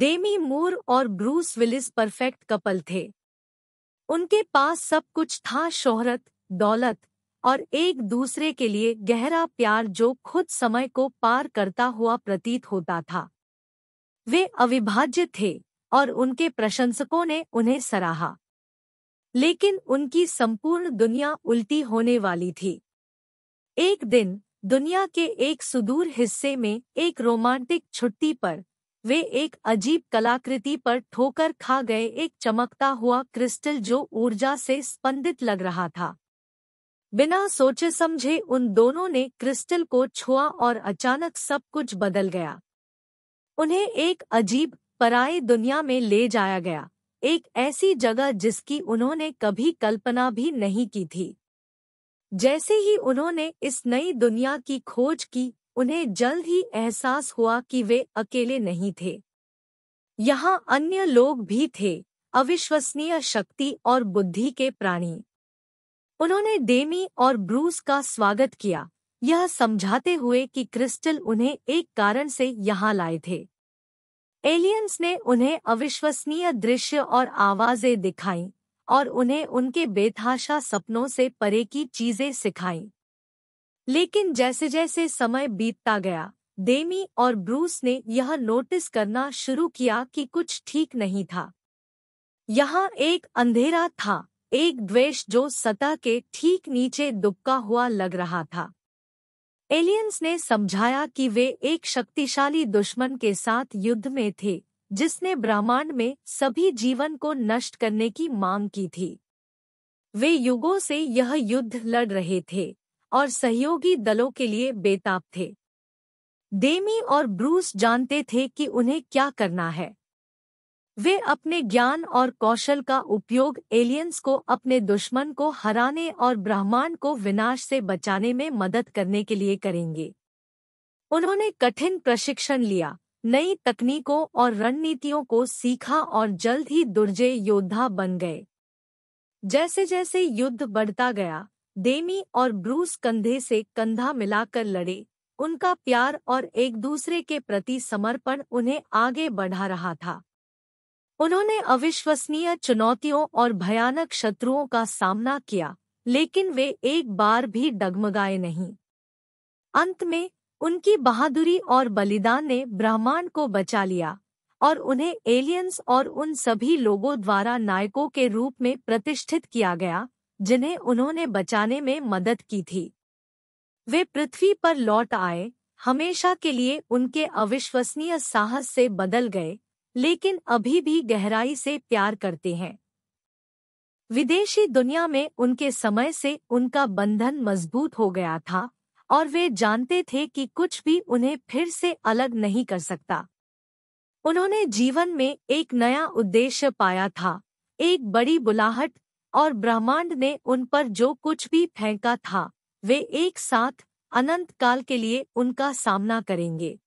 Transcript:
Demi मूर और Bruce Willis perfect couple थे उनके पास सब कुछ था शोहरत दौलत और एक दूसरे के लिए गहरा प्यार जो खुद समय को पार करता हुआ प्रतीत होता था वे अविभाज्य थे और उनके प्रशंसकों ने उन्हें सराहा लेकिन उनकी संपूर्ण दुनिया उल्टी होने वाली थी एक दिन दुनिया के एक सुदूर हिस्से में एक रोमांटिक छुट्टी पर वे एक अजीब कलाकृति पर ठोकर खा गए एक चमकता हुआ क्रिस्टल जो ऊर्जा से स्पंदित लग रहा था बिना सोचे समझे उन दोनों ने क्रिस्टल को छुआ और अचानक सब कुछ बदल गया उन्हें एक अजीब पराए दुनिया में ले जाया गया एक ऐसी जगह जिसकी उन्होंने कभी कल्पना भी नहीं की थी जैसे ही उन्होंने इस नई दुनिया की खोज की उन्हें जल्द ही एहसास हुआ कि वे अकेले नहीं थे यहाँ अन्य लोग भी थे अविश्वसनीय शक्ति और बुद्धि के प्राणी उन्होंने डेमी और ब्रूस का स्वागत किया यह समझाते हुए कि क्रिस्टल उन्हें एक कारण से यहाँ लाए थे एलियंस ने उन्हें अविश्वसनीय दृश्य और आवाजें दिखाई और उन्हें उनके बेथाशा सपनों से परे की चीजें सिखाईं लेकिन जैसे जैसे समय बीतता गया देमी और ब्रूस ने यह नोटिस करना शुरू किया कि कुछ ठीक नहीं था यहाँ एक अंधेरा था एक द्वेष जो सतह के ठीक नीचे दुबका हुआ लग रहा था एलियंस ने समझाया कि वे एक शक्तिशाली दुश्मन के साथ युद्ध में थे जिसने ब्रह्मांड में सभी जीवन को नष्ट करने की मांग की थी वे युगों से यह युद्ध लड़ रहे थे और सहयोगी दलों के लिए बेताब थे डेमी और ब्रूस जानते थे कि उन्हें क्या करना है वे अपने ज्ञान और कौशल का उपयोग एलियंस को अपने दुश्मन को हराने और ब्रह्मांड को विनाश से बचाने में मदद करने के लिए करेंगे उन्होंने कठिन प्रशिक्षण लिया नई तकनीकों और रणनीतियों को सीखा और जल्द ही दुर्जय योद्धा बन गए जैसे जैसे युद्ध बढ़ता गया डेमी और ब्रूस कंधे से कंधा मिलाकर लड़े उनका प्यार और एक दूसरे के प्रति समर्पण उन्हें आगे बढ़ा रहा था उन्होंने अविश्वसनीय चुनौतियों और भयानक शत्रुओं का सामना किया लेकिन वे एक बार भी डगमगाए नहीं अंत में उनकी बहादुरी और बलिदान ने ब्रह्मांड को बचा लिया और उन्हें एलियंस और उन सभी लोगों द्वारा नायकों के रूप में प्रतिष्ठित किया गया जिन्हें उन्होंने बचाने में मदद की थी वे पृथ्वी पर लौट आए हमेशा के लिए उनके अविश्वसनीय साहस से बदल गए लेकिन अभी भी गहराई से प्यार करते हैं विदेशी दुनिया में उनके समय से उनका बंधन मजबूत हो गया था और वे जानते थे कि कुछ भी उन्हें फिर से अलग नहीं कर सकता उन्होंने जीवन में एक नया उद्देश्य पाया था एक बड़ी बुलाहट और ब्रह्मांड ने उन पर जो कुछ भी फेंका था वे एक साथ अनंत काल के लिए उनका सामना करेंगे